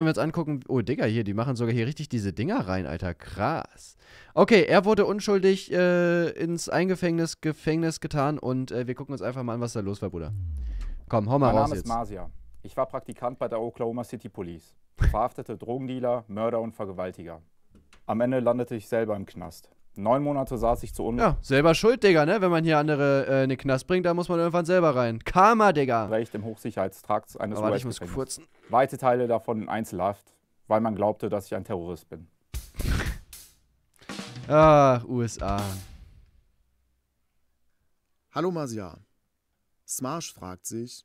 wenn wir uns angucken, oh Digga, hier, die machen sogar hier richtig diese Dinger rein, Alter, krass. Okay, er wurde unschuldig äh, ins Eingefängnis Gefängnis getan und äh, wir gucken uns einfach mal an, was da los war, Bruder. Komm, hau mal mein raus Name jetzt. Mein Name ist Marcia. Ich war Praktikant bei der Oklahoma City Police. Verhaftete Drogendealer, Mörder und Vergewaltiger. Am Ende landete ich selber im Knast. Neun Monate saß ich zu Unrecht. Ja, selber schuld, Digga, ne? Wenn man hier andere äh, in den Knast bringt, dann muss man irgendwann selber rein. Karma, Digga. Recht im Hochsicherheitstrakt eines Aber ich muss kurzen. Weite Teile davon in Einzelhaft, weil man glaubte, dass ich ein Terrorist bin. Ach, ah, USA. Hallo Masia. Smarsh fragt sich,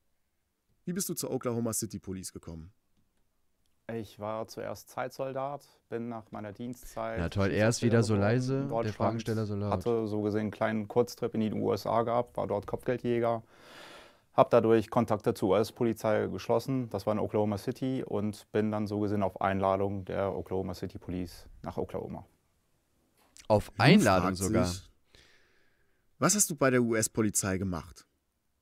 wie bist du zur Oklahoma City Police gekommen? Ich war zuerst Zeitsoldat, bin nach meiner Dienstzeit. Na toll, er ist wieder so leise, der Fragensteller so laut. Hatte so gesehen einen kleinen Kurztrip in die USA gehabt, war dort Kopfgeldjäger. Hab dadurch Kontakte zur US-Polizei geschlossen, das war in Oklahoma City und bin dann so gesehen auf Einladung der Oklahoma City Police nach Oklahoma. Auf hm, Einladung sogar? was hast du bei der US-Polizei gemacht?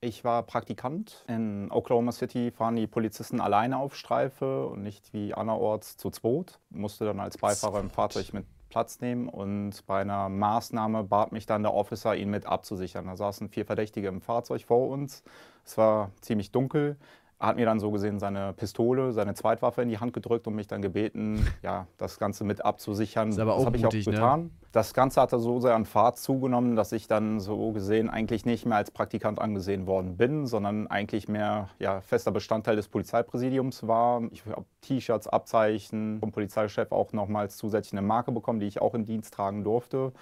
Ich war Praktikant. In Oklahoma City fahren die Polizisten alleine auf Streife und nicht wie anderorts zu zweit. Musste dann als Beifahrer im Fahrzeug mit Platz nehmen und bei einer Maßnahme bat mich dann der Officer, ihn mit abzusichern. Da saßen vier Verdächtige im Fahrzeug vor uns. Es war ziemlich dunkel hat mir dann so gesehen seine Pistole, seine Zweitwaffe in die Hand gedrückt und mich dann gebeten, ja, das Ganze mit abzusichern. Das, das habe ich auch ne? getan. Ne? Das Ganze hatte so sehr an Fahrt zugenommen, dass ich dann so gesehen eigentlich nicht mehr als Praktikant angesehen worden bin, sondern eigentlich mehr ja, fester Bestandteil des Polizeipräsidiums war. Ich habe T-Shirts, Abzeichen vom Polizeichef auch nochmals zusätzlich eine Marke bekommen, die ich auch in Dienst tragen durfte.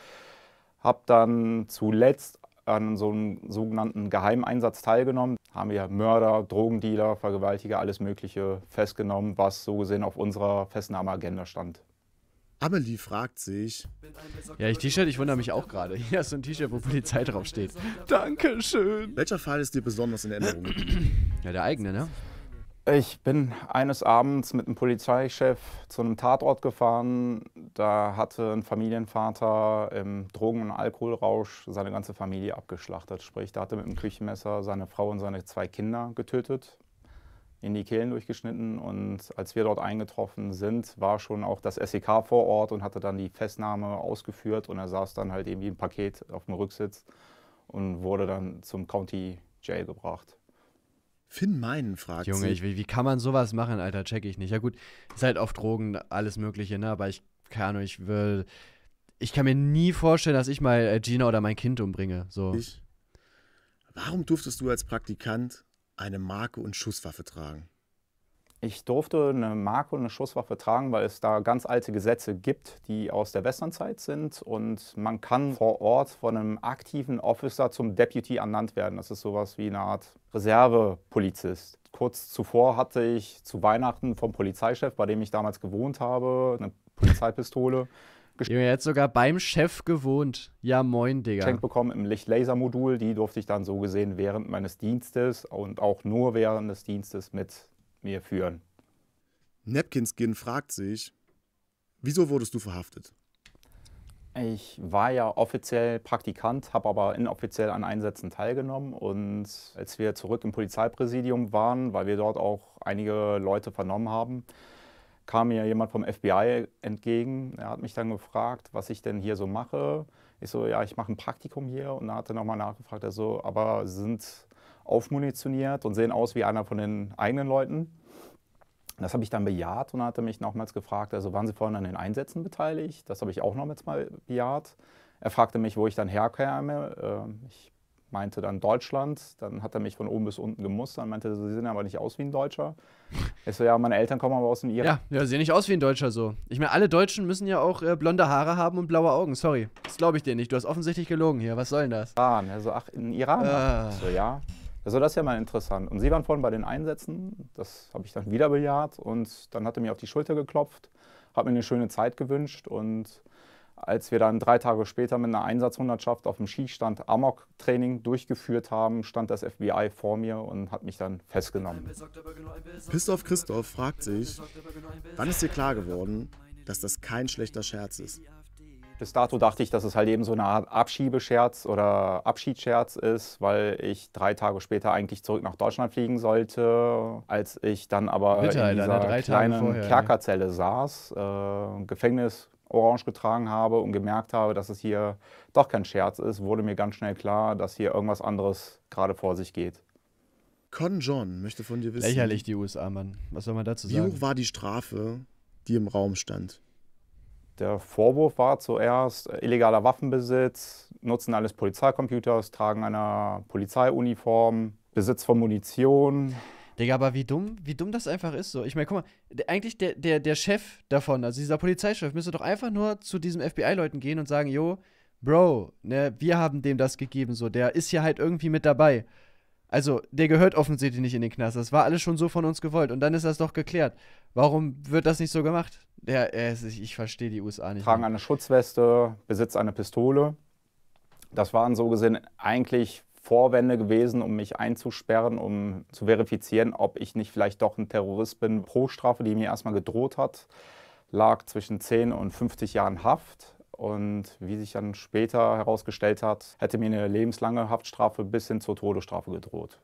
Hab dann zuletzt an so einem sogenannten Geheimeinsatz teilgenommen. Haben wir Mörder, Drogendealer, Vergewaltiger, alles Mögliche festgenommen, was so gesehen auf unserer Festnahmeagenda stand. Amelie fragt sich. Ja, ich T-Shirt, ich wundere mich auch gerade. Hier ist so ein T-Shirt, wo Polizei draufsteht. Dankeschön. Welcher Fall ist dir besonders in Erinnerung geblieben? Ja, der eigene, ne? Ich bin eines Abends mit einem Polizeichef zu einem Tatort gefahren. Da hatte ein Familienvater im Drogen- und Alkoholrausch seine ganze Familie abgeschlachtet. Sprich, da hatte mit dem Küchenmesser seine Frau und seine zwei Kinder getötet, in die Kehlen durchgeschnitten. Und als wir dort eingetroffen sind, war schon auch das SEK vor Ort und hatte dann die Festnahme ausgeführt. Und er saß dann halt eben wie ein Paket auf dem Rücksitz und wurde dann zum County Jail gebracht. Finn Meinen fragt Junge, sie. Junge, wie kann man sowas machen, Alter? Check ich nicht. Ja, gut, ist halt auf Drogen alles Mögliche, ne? Aber ich, keine Ahnung, ich will. Ich kann mir nie vorstellen, dass ich mal äh, Gina oder mein Kind umbringe. So. Ich? Warum durftest du als Praktikant eine Marke und Schusswaffe tragen? Ich durfte eine Marke und eine Schusswaffe tragen, weil es da ganz alte Gesetze gibt, die aus der Westernzeit sind. Und man kann vor Ort von einem aktiven Officer zum Deputy ernannt werden. Das ist sowas wie eine Art Reservepolizist. Kurz zuvor hatte ich zu Weihnachten vom Polizeichef, bei dem ich damals gewohnt habe, eine Polizeipistole. Junge, er hat sogar beim Chef gewohnt. Ja, moin, Digga. Geschenkt bekommen im Lichtlaser-Modul. Die durfte ich dann so gesehen während meines Dienstes und auch nur während des Dienstes mit mir führen. Napkinskin fragt sich, wieso wurdest du verhaftet? Ich war ja offiziell Praktikant, habe aber inoffiziell an Einsätzen teilgenommen. Und als wir zurück im Polizeipräsidium waren, weil wir dort auch einige Leute vernommen haben, kam mir jemand vom FBI entgegen. Er hat mich dann gefragt, was ich denn hier so mache. Ich so, ja, ich mache ein Praktikum hier. Und dann hat er nochmal nachgefragt, er so, aber sind aufmunitioniert und sehen aus wie einer von den eigenen Leuten. Das habe ich dann bejaht und hatte mich nochmals gefragt, also waren Sie vorhin an den Einsätzen beteiligt? Das habe ich auch nochmals mal bejaht. Er fragte mich, wo ich dann herkäme. Ähm, ich meinte dann Deutschland. Dann hat er mich von oben bis unten gemustert und meinte, Sie sehen aber nicht aus wie ein Deutscher. Ich so, ja, meine Eltern kommen aber aus dem Irak. Ja, ja, sehen nicht aus wie ein Deutscher so. Ich meine, alle Deutschen müssen ja auch äh, blonde Haare haben und blaue Augen. Sorry, das glaube ich dir nicht. Du hast offensichtlich gelogen hier. Was soll denn das? Iran. Also, ach, in Iran. Ah. Ich So, ja. Also das ist ja mal interessant. Und Sie waren vorhin bei den Einsätzen, das habe ich dann wieder bejaht und dann hat er mir auf die Schulter geklopft, hat mir eine schöne Zeit gewünscht und als wir dann drei Tage später mit einer Einsatzhundertschaft auf dem Skistand Amok-Training durchgeführt haben, stand das FBI vor mir und hat mich dann festgenommen. Christoph Christoph fragt sich, wann ist dir klar geworden, dass das kein schlechter Scherz ist? Bis dato dachte ich, dass es halt eben so eine Art Abschiebescherz oder Abschiedsscherz ist, weil ich drei Tage später eigentlich zurück nach Deutschland fliegen sollte. Als ich dann aber Bitte, in Alter, ne, dieser drei kleinen vorher, ne? Kerkerzelle ja. saß, äh, Gefängnis orange getragen habe und gemerkt habe, dass es hier doch kein Scherz ist, wurde mir ganz schnell klar, dass hier irgendwas anderes gerade vor sich geht. Con John möchte von dir wissen. Lächerlich die USA, Mann. Was soll man dazu sagen? Wie hoch war die Strafe, die im Raum stand? Der Vorwurf war zuerst äh, illegaler Waffenbesitz, Nutzen eines Polizeicomputers, Tragen einer Polizeiuniform, Besitz von Munition. Digga, aber wie dumm, wie dumm das einfach ist so. Ich meine, guck mal, eigentlich der, der, der Chef davon, also dieser Polizeichef, müsste doch einfach nur zu diesen FBI-Leuten gehen und sagen, jo, Bro, ne, wir haben dem das gegeben, so, der ist hier halt irgendwie mit dabei. Also, der gehört offensichtlich nicht in den Knast. Das war alles schon so von uns gewollt. Und dann ist das doch geklärt. Warum wird das nicht so gemacht? Ja, ich verstehe die USA nicht. Tragen mehr. eine Schutzweste, Besitz eine Pistole. Das waren so gesehen eigentlich Vorwände gewesen, um mich einzusperren, um zu verifizieren, ob ich nicht vielleicht doch ein Terrorist bin. Pro Strafe, die mir erstmal gedroht hat, lag zwischen 10 und 50 Jahren Haft und wie sich dann später herausgestellt hat, hätte mir eine lebenslange Haftstrafe bis hin zur Todesstrafe gedroht.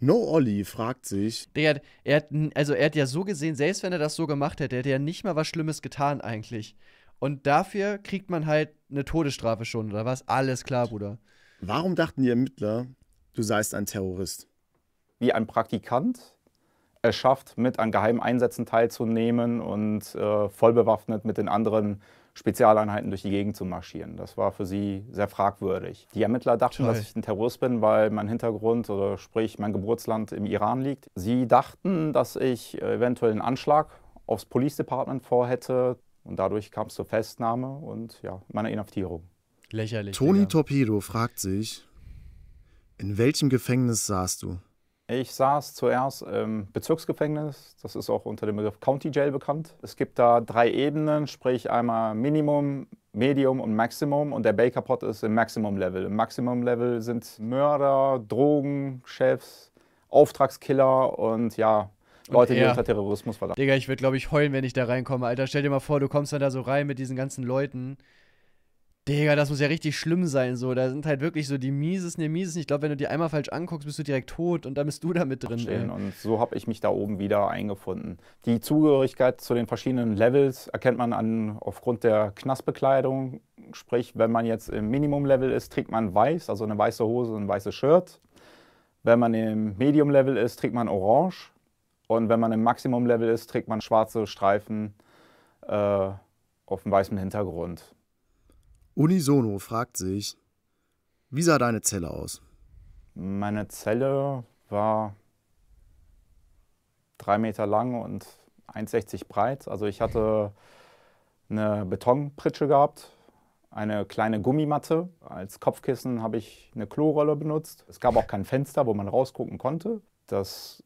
No Olli fragt sich. Der, er hat, also er hat ja so gesehen, selbst wenn er das so gemacht hätte, hätte er nicht mal was Schlimmes getan eigentlich. Und dafür kriegt man halt eine Todesstrafe schon, oder was? Alles klar, Bruder. Warum dachten die Ermittler, du seist ein Terrorist? Wie ein Praktikant es schafft, mit an geheimen Einsätzen teilzunehmen und äh, vollbewaffnet mit den anderen Spezialeinheiten durch die Gegend zu marschieren. Das war für sie sehr fragwürdig. Die Ermittler dachten, Toll. dass ich ein Terrorist bin, weil mein Hintergrund oder sprich mein Geburtsland im Iran liegt. Sie dachten, dass ich äh, eventuell einen Anschlag aufs Police Department vorhätte und dadurch kam es zur Festnahme und ja, meiner Inhaftierung. Lächerlich. Tony Torpedo fragt sich, in welchem Gefängnis saßt du? Ich saß zuerst im Bezirksgefängnis, das ist auch unter dem Begriff County Jail bekannt. Es gibt da drei Ebenen, sprich einmal Minimum, Medium und Maximum und der Baker Pot ist im Maximum Level. Im Maximum Level sind Mörder, Drogen, Chefs, Auftragskiller und ja, Leute, die unter Terrorismus verlangen. Digga, ich würde glaube ich heulen, wenn ich da reinkomme. Alter, stell dir mal vor, du kommst dann da so rein mit diesen ganzen Leuten Digga, das muss ja richtig schlimm sein, so. Da sind halt wirklich so die miesesten, die miesesten. Ich glaube, wenn du die einmal falsch anguckst, bist du direkt tot und dann bist du da mit drin. Ach, und so habe ich mich da oben wieder eingefunden. Die Zugehörigkeit zu den verschiedenen Levels erkennt man an, aufgrund der Knastbekleidung. Sprich, wenn man jetzt im Minimum-Level ist, trägt man weiß, also eine weiße Hose und ein weißes Shirt. Wenn man im Medium-Level ist, trägt man orange. Und wenn man im Maximum-Level ist, trägt man schwarze Streifen äh, auf einem weißen Hintergrund. Unisono fragt sich, wie sah deine Zelle aus? Meine Zelle war drei Meter lang und 1,60 breit. Also ich hatte eine Betonpritsche gehabt, eine kleine Gummimatte. Als Kopfkissen habe ich eine Klorolle benutzt. Es gab auch kein Fenster, wo man rausgucken konnte. Das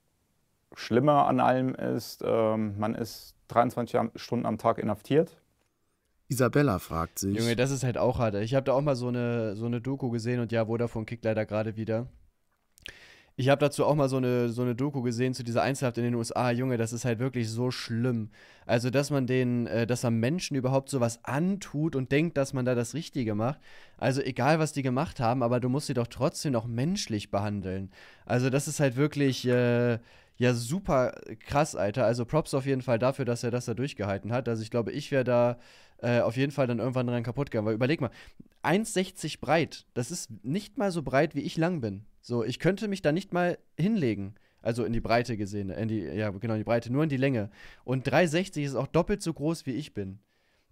Schlimme an allem ist, ähm, man ist 23 Stunden am Tag inhaftiert. Isabella fragt sich. Junge, das ist halt auch hart. Ich habe da auch mal so eine, so eine Doku gesehen und ja, Vodafone kickt leider gerade wieder. Ich habe dazu auch mal so eine, so eine Doku gesehen zu dieser Einzelhaft in den USA. Junge, das ist halt wirklich so schlimm. Also, dass man den, äh, dass man Menschen überhaupt sowas antut und denkt, dass man da das Richtige macht. Also, egal, was die gemacht haben, aber du musst sie doch trotzdem noch menschlich behandeln. Also, das ist halt wirklich, äh, ja, super krass, Alter. Also, Props auf jeden Fall dafür, dass er das da durchgehalten hat. Also, ich glaube, ich wäre da äh, auf jeden Fall dann irgendwann dran kaputt gegangen. Weil überleg mal, 1,60 breit, das ist nicht mal so breit, wie ich lang bin. So, ich könnte mich da nicht mal hinlegen. Also in die Breite gesehen, in die, ja, genau, in die Breite, nur in die Länge. Und 3,60 ist auch doppelt so groß, wie ich bin.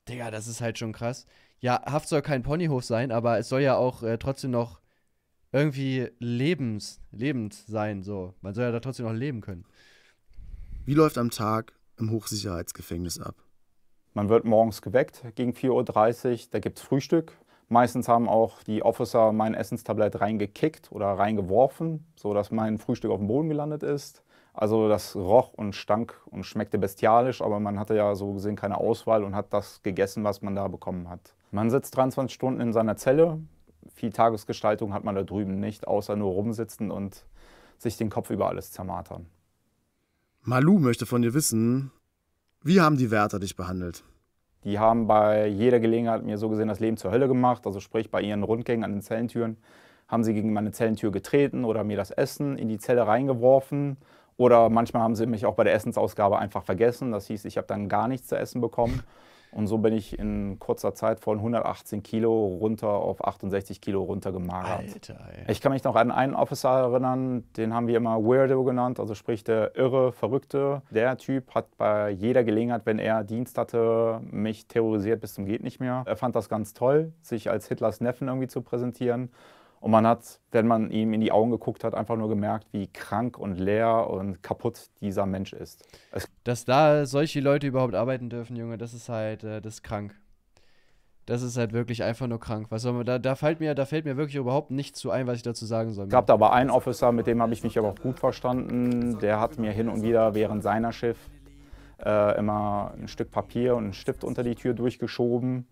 Digga, das ist halt schon krass. Ja, Haft soll kein Ponyhof sein, aber es soll ja auch äh, trotzdem noch irgendwie lebens, lebend sein, so. Man soll ja da trotzdem noch leben können. Wie läuft am Tag im Hochsicherheitsgefängnis ab? Man wird morgens geweckt gegen 4.30 Uhr, da gibt es Frühstück. Meistens haben auch die Officer mein Essenstablett reingekickt oder reingeworfen, sodass mein Frühstück auf dem Boden gelandet ist. Also das roch und stank und schmeckte bestialisch, aber man hatte ja so gesehen keine Auswahl und hat das gegessen, was man da bekommen hat. Man sitzt 23 Stunden in seiner Zelle. Viel Tagesgestaltung hat man da drüben nicht, außer nur rumsitzen und sich den Kopf über alles zermartern. Malu möchte von dir wissen, wie haben die Wärter dich behandelt? Die haben bei jeder Gelegenheit mir so gesehen das Leben zur Hölle gemacht. Also sprich bei ihren Rundgängen an den Zellentüren haben sie gegen meine Zellentür getreten oder mir das Essen in die Zelle reingeworfen. Oder manchmal haben sie mich auch bei der Essensausgabe einfach vergessen. Das hieß, ich habe dann gar nichts zu essen bekommen. Und so bin ich in kurzer Zeit von 118 Kilo runter auf 68 Kilo runter Alter, Ich kann mich noch an einen Officer erinnern, den haben wir immer Weirdo genannt, also sprich der irre, verrückte. Der Typ hat bei jeder Gelegenheit, wenn er Dienst hatte, mich terrorisiert bis zum geht nicht mehr. Er fand das ganz toll, sich als Hitlers Neffen irgendwie zu präsentieren. Und man hat, wenn man ihm in die Augen geguckt hat, einfach nur gemerkt, wie krank und leer und kaputt dieser Mensch ist. Es Dass da solche Leute überhaupt arbeiten dürfen, Junge, das ist halt, äh, das ist krank. Das ist halt wirklich einfach nur krank. Was soll man, da, da, fällt mir, da fällt mir wirklich überhaupt nichts zu ein, was ich dazu sagen soll. Es gab da aber einen Officer, mit dem habe ich mich aber auch gut verstanden. Der hat mir hin und wieder während seiner Schiff äh, immer ein Stück Papier und einen Stift unter die Tür durchgeschoben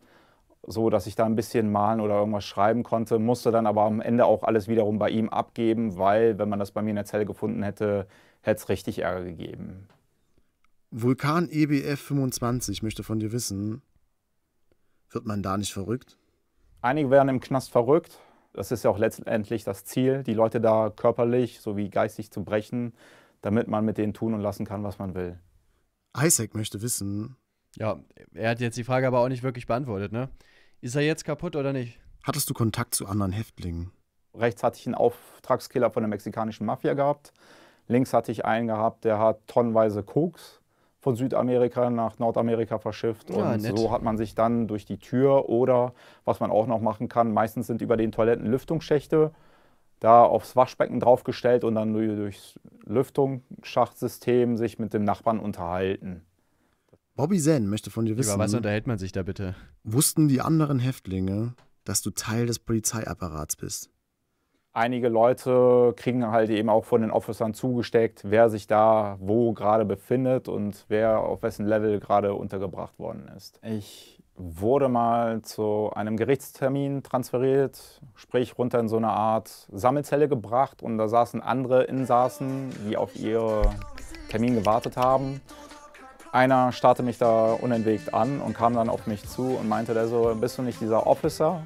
so, dass ich da ein bisschen malen oder irgendwas schreiben konnte, musste dann aber am Ende auch alles wiederum bei ihm abgeben, weil wenn man das bei mir in der Zelle gefunden hätte, hätte es richtig Ärger gegeben. Vulkan EBF 25 möchte von dir wissen, wird man da nicht verrückt? Einige werden im Knast verrückt. Das ist ja auch letztendlich das Ziel, die Leute da körperlich sowie geistig zu brechen, damit man mit denen tun und lassen kann, was man will. Isaac möchte wissen. Ja, er hat jetzt die Frage aber auch nicht wirklich beantwortet, ne? Ist er jetzt kaputt oder nicht? Hattest du Kontakt zu anderen Häftlingen? Rechts hatte ich einen Auftragskiller von der mexikanischen Mafia gehabt. Links hatte ich einen gehabt, der hat tonnenweise Koks von Südamerika nach Nordamerika verschifft. Ja, und nett. so hat man sich dann durch die Tür oder was man auch noch machen kann, meistens sind über den Toiletten Lüftungsschächte da aufs Waschbecken draufgestellt und dann durchs Lüftungsschachtsystem sich mit dem Nachbarn unterhalten. Bobby Zen möchte von dir wissen. Über was unterhält man sich da bitte? Wussten die anderen Häftlinge, dass du Teil des Polizeiapparats bist? Einige Leute kriegen halt eben auch von den Officern zugesteckt, wer sich da wo gerade befindet und wer auf wessen Level gerade untergebracht worden ist. Ich wurde mal zu einem Gerichtstermin transferiert, sprich runter in so eine Art Sammelzelle gebracht und da saßen andere Insassen, die auf ihren Termin gewartet haben. Einer starrte mich da unentwegt an und kam dann auf mich zu und meinte der so, bist du nicht dieser Officer?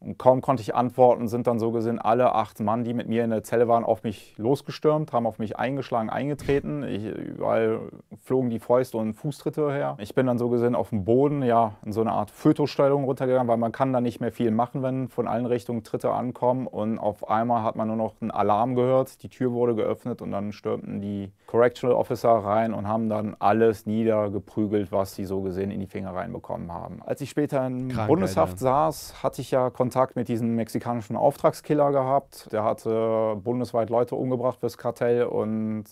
Und kaum konnte ich antworten, sind dann so gesehen alle acht Mann, die mit mir in der Zelle waren, auf mich losgestürmt, haben auf mich eingeschlagen, eingetreten. Ich, überall flogen die Fäuste und Fußtritte her. Ich bin dann so gesehen auf dem Boden, ja, in so eine Art Fötosteuerung runtergegangen, weil man kann da nicht mehr viel machen, wenn von allen Richtungen Tritte ankommen. Und auf einmal hat man nur noch einen Alarm gehört, die Tür wurde geöffnet und dann stürmten die Correctional Officer rein und haben dann alles niedergeprügelt, was sie so gesehen in die Finger reinbekommen haben. Als ich später in Krankheit, Bundeshaft ja. saß, hatte ich ja Kontakt Kontakt mit diesem mexikanischen Auftragskiller gehabt. Der hatte äh, bundesweit Leute umgebracht fürs Kartell und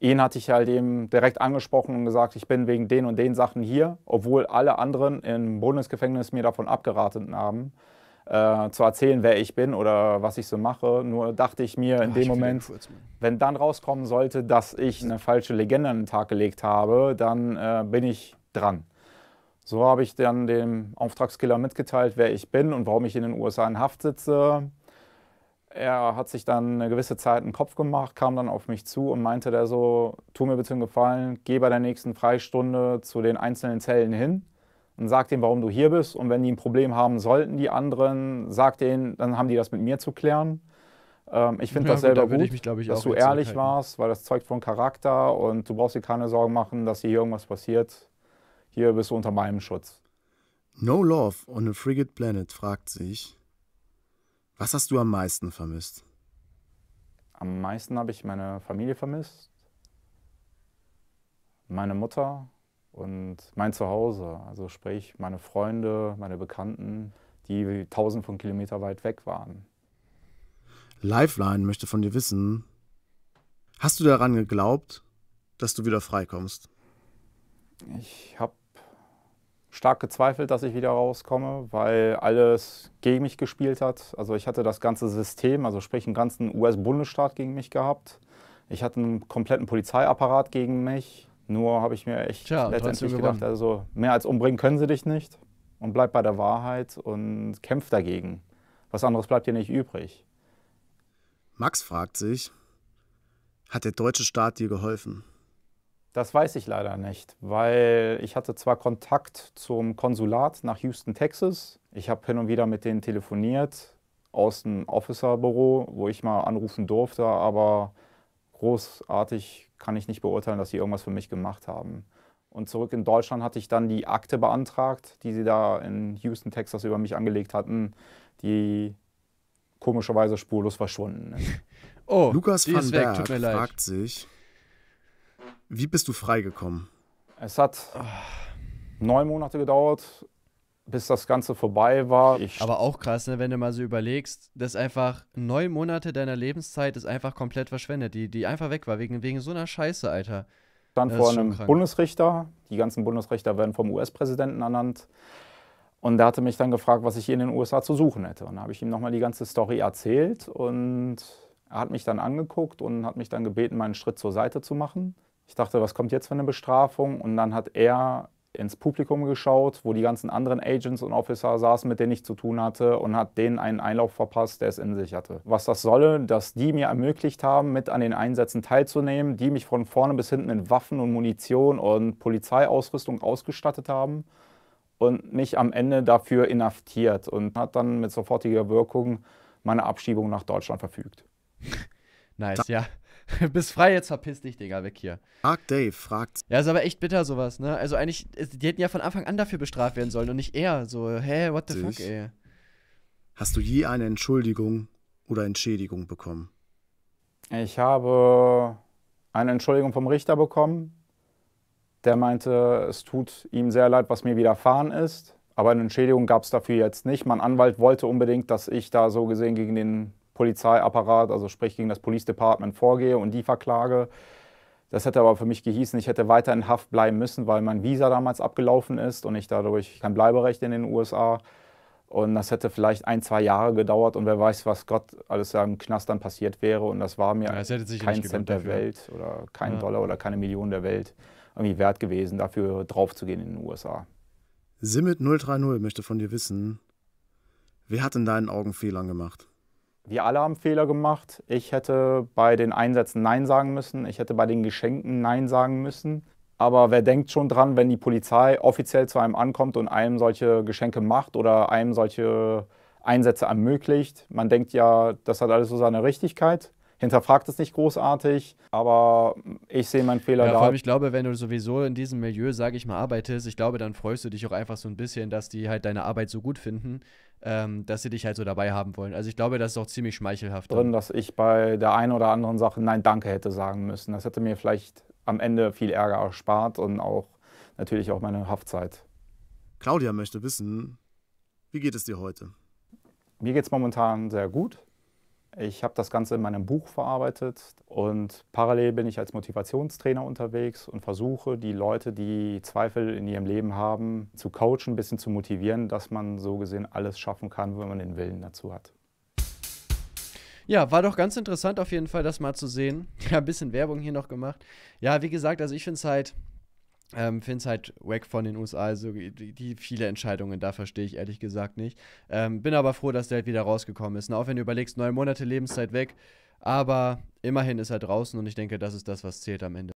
ihn hatte ich halt eben direkt angesprochen und gesagt, ich bin wegen den und den Sachen hier, obwohl alle anderen im Bundesgefängnis mir davon abgeraten haben. Äh, zu erzählen, wer ich bin oder was ich so mache. Nur dachte ich mir in Ach, dem Moment, wenn dann rauskommen sollte, dass ich eine falsche Legende an den Tag gelegt habe, dann äh, bin ich dran. So habe ich dann dem Auftragskiller mitgeteilt, wer ich bin und warum ich in den USA in Haft sitze. Er hat sich dann eine gewisse Zeit einen Kopf gemacht, kam dann auf mich zu und meinte der so, tu mir bitte einen Gefallen, geh bei der nächsten Freistunde zu den einzelnen Zellen hin und sag denen, warum du hier bist. Und wenn die ein Problem haben sollten, die anderen, sag denen, dann haben die das mit mir zu klären. Ähm, ich finde ja, das gut, selber da gut, mich, ich, dass du ehrlich warst, weil das zeugt von Charakter und du brauchst dir keine Sorgen machen, dass hier irgendwas passiert hier bist du unter meinem Schutz. No Love on a Frigate Planet fragt sich, was hast du am meisten vermisst? Am meisten habe ich meine Familie vermisst, meine Mutter und mein Zuhause, also sprich meine Freunde, meine Bekannten, die tausend von Kilometer weit weg waren. Lifeline möchte von dir wissen, hast du daran geglaubt, dass du wieder freikommst? Ich habe stark gezweifelt, dass ich wieder rauskomme, weil alles gegen mich gespielt hat. Also ich hatte das ganze System, also sprich einen ganzen US-Bundesstaat gegen mich gehabt. Ich hatte einen kompletten Polizeiapparat gegen mich. Nur habe ich mir echt Tja, letztendlich gedacht, also mehr als umbringen können sie dich nicht. Und bleib bei der Wahrheit und kämpf dagegen. Was anderes bleibt dir nicht übrig. Max fragt sich, hat der deutsche Staat dir geholfen? Das weiß ich leider nicht, weil ich hatte zwar Kontakt zum Konsulat nach Houston, Texas. Ich habe hin und wieder mit denen telefoniert aus dem Officerbüro, wo ich mal anrufen durfte, aber großartig kann ich nicht beurteilen, dass sie irgendwas für mich gemacht haben. Und zurück in Deutschland hatte ich dann die Akte beantragt, die sie da in Houston, Texas über mich angelegt hatten, die komischerweise spurlos verschwunden ist. Oh, Lukas van Berg fragt sich, wie bist du freigekommen? Es hat neun Monate gedauert, bis das Ganze vorbei war. Ich Aber auch krass, ne, wenn du mal so überlegst, dass einfach neun Monate deiner Lebenszeit ist einfach komplett verschwendet, die, die einfach weg war, wegen, wegen so einer Scheiße, Alter. Ich Stand vor einem Bundesrichter, die ganzen Bundesrichter werden vom US-Präsidenten ernannt. Und der hatte mich dann gefragt, was ich hier in den USA zu suchen hätte. Und da habe ich ihm nochmal die ganze Story erzählt und er hat mich dann angeguckt und hat mich dann gebeten, meinen Schritt zur Seite zu machen. Ich dachte, was kommt jetzt für eine Bestrafung? Und dann hat er ins Publikum geschaut, wo die ganzen anderen Agents und Officer saßen, mit denen ich zu tun hatte und hat denen einen Einlauf verpasst, der es in sich hatte. Was das solle, dass die mir ermöglicht haben, mit an den Einsätzen teilzunehmen, die mich von vorne bis hinten mit Waffen und Munition und Polizeiausrüstung ausgestattet haben und mich am Ende dafür inhaftiert und hat dann mit sofortiger Wirkung meine Abschiebung nach Deutschland verfügt. Nice, ja. Bist frei, jetzt verpiss dich, Digga, weg hier. Mark Dave fragt. Ja, ist aber echt bitter sowas, ne? Also eigentlich, die hätten ja von Anfang an dafür bestraft werden sollen und nicht er. So, hä, hey, what the Dich. fuck, ey. Hast du je eine Entschuldigung oder Entschädigung bekommen? Ich habe eine Entschuldigung vom Richter bekommen. Der meinte, es tut ihm sehr leid, was mir widerfahren ist. Aber eine Entschädigung gab es dafür jetzt nicht. Mein Anwalt wollte unbedingt, dass ich da so gesehen gegen den Polizeiapparat, also sprich gegen das Police Department vorgehe und die verklage. Das hätte aber für mich gehießen, ich hätte weiter in Haft bleiben müssen, weil mein Visa damals abgelaufen ist und ich dadurch kein Bleiberecht in den USA. Und das hätte vielleicht ein, zwei Jahre gedauert und wer weiß, was Gott alles ja im Knast dann passiert wäre. Und das war mir ja, kein Cent der Welt oder kein ja. Dollar oder keine Million der Welt irgendwie wert gewesen, dafür draufzugehen in den USA. Simit 030 möchte von dir wissen, wer hat in deinen Augen Fehlern gemacht? wir alle haben Fehler gemacht. Ich hätte bei den Einsätzen Nein sagen müssen. Ich hätte bei den Geschenken Nein sagen müssen. Aber wer denkt schon dran, wenn die Polizei offiziell zu einem ankommt und einem solche Geschenke macht oder einem solche Einsätze ermöglicht? Man denkt ja, das hat alles so seine Richtigkeit hinterfragt es nicht großartig, aber ich sehe meinen Fehler ja, da. Vor allem, ich glaube, wenn du sowieso in diesem Milieu, sage ich mal, arbeitest, ich glaube, dann freust du dich auch einfach so ein bisschen, dass die halt deine Arbeit so gut finden, ähm, dass sie dich halt so dabei haben wollen. Also ich glaube, das ist auch ziemlich schmeichelhaft. Drin, dass ich bei der einen oder anderen Sache Nein, danke hätte sagen müssen. Das hätte mir vielleicht am Ende viel Ärger erspart und auch natürlich auch meine Haftzeit. Claudia möchte wissen, wie geht es dir heute? Mir geht es momentan sehr gut. Ich habe das Ganze in meinem Buch verarbeitet und parallel bin ich als Motivationstrainer unterwegs und versuche, die Leute, die Zweifel in ihrem Leben haben, zu coachen, ein bisschen zu motivieren, dass man so gesehen alles schaffen kann, wenn man den Willen dazu hat. Ja, war doch ganz interessant auf jeden Fall, das mal zu sehen. Ja, ein bisschen Werbung hier noch gemacht. Ja, wie gesagt, also ich finde es halt ähm, Finde es halt weg von den USA, also die, die viele Entscheidungen, da verstehe ich ehrlich gesagt nicht. Ähm, bin aber froh, dass der halt wieder rausgekommen ist. Und ne? auch wenn du überlegst, neun Monate Lebenszeit weg, aber immerhin ist er draußen und ich denke, das ist das, was zählt am Ende.